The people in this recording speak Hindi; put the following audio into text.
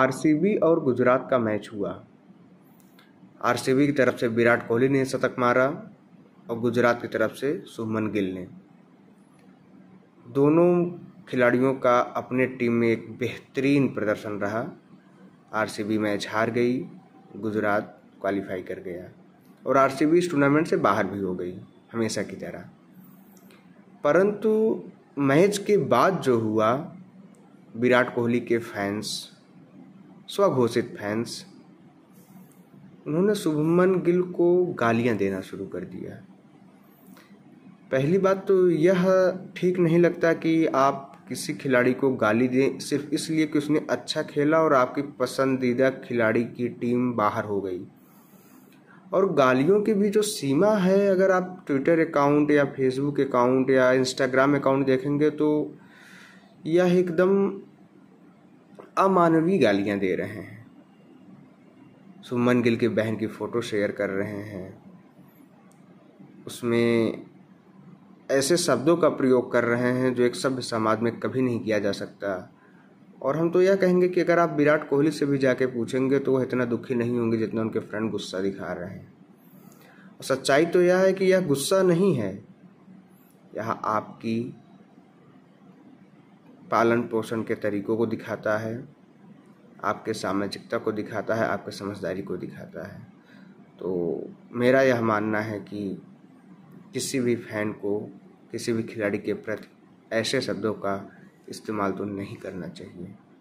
आरसीबी और गुजरात का मैच हुआ आरसीबी की तरफ से विराट कोहली ने शतक मारा और गुजरात की तरफ से सुमन गिल ने दोनों खिलाड़ियों का अपने टीम में एक बेहतरीन प्रदर्शन रहा आरसीबी मैच हार गई गुजरात क्वालिफाई कर गया और आरसीबी इस टूर्नामेंट से बाहर भी हो गई हमेशा की तरह परंतु मैच के बाद जो हुआ विराट कोहली के फैंस स्वघोषित फैंस उन्होंने शुभमन गिल को गालियां देना शुरू कर दिया पहली बात तो यह ठीक नहीं लगता कि आप किसी खिलाड़ी को गाली दें सिर्फ इसलिए कि उसने अच्छा खेला और आपकी पसंदीदा खिलाड़ी की टीम बाहर हो गई और गालियों की भी जो सीमा है अगर आप ट्विटर अकाउंट या फेसबुक अकाउंट या इंस्टाग्राम अकाउंट देखेंगे तो यह एकदम अमानवीय गालियाँ दे रहे हैं सुमन गिल की बहन की फ़ोटो शेयर कर रहे हैं उसमें ऐसे शब्दों का प्रयोग कर रहे हैं जो एक सभ्य समाज में कभी नहीं किया जा सकता और हम तो यह कहेंगे कि अगर आप विराट कोहली से भी जाके पूछेंगे तो वह इतना दुखी नहीं होंगे जितना उनके फ्रेंड गुस्सा दिखा रहे हैं और सच्चाई तो यह है कि यह गुस्सा नहीं है यह आपकी पालन पोषण के तरीकों को दिखाता है आपके सामाजिकता को दिखाता है आपके समझदारी को दिखाता है तो मेरा यह मानना है कि किसी भी फैन को किसी भी खिलाड़ी के प्रति ऐसे शब्दों का इस्तेमाल तो नहीं करना चाहिए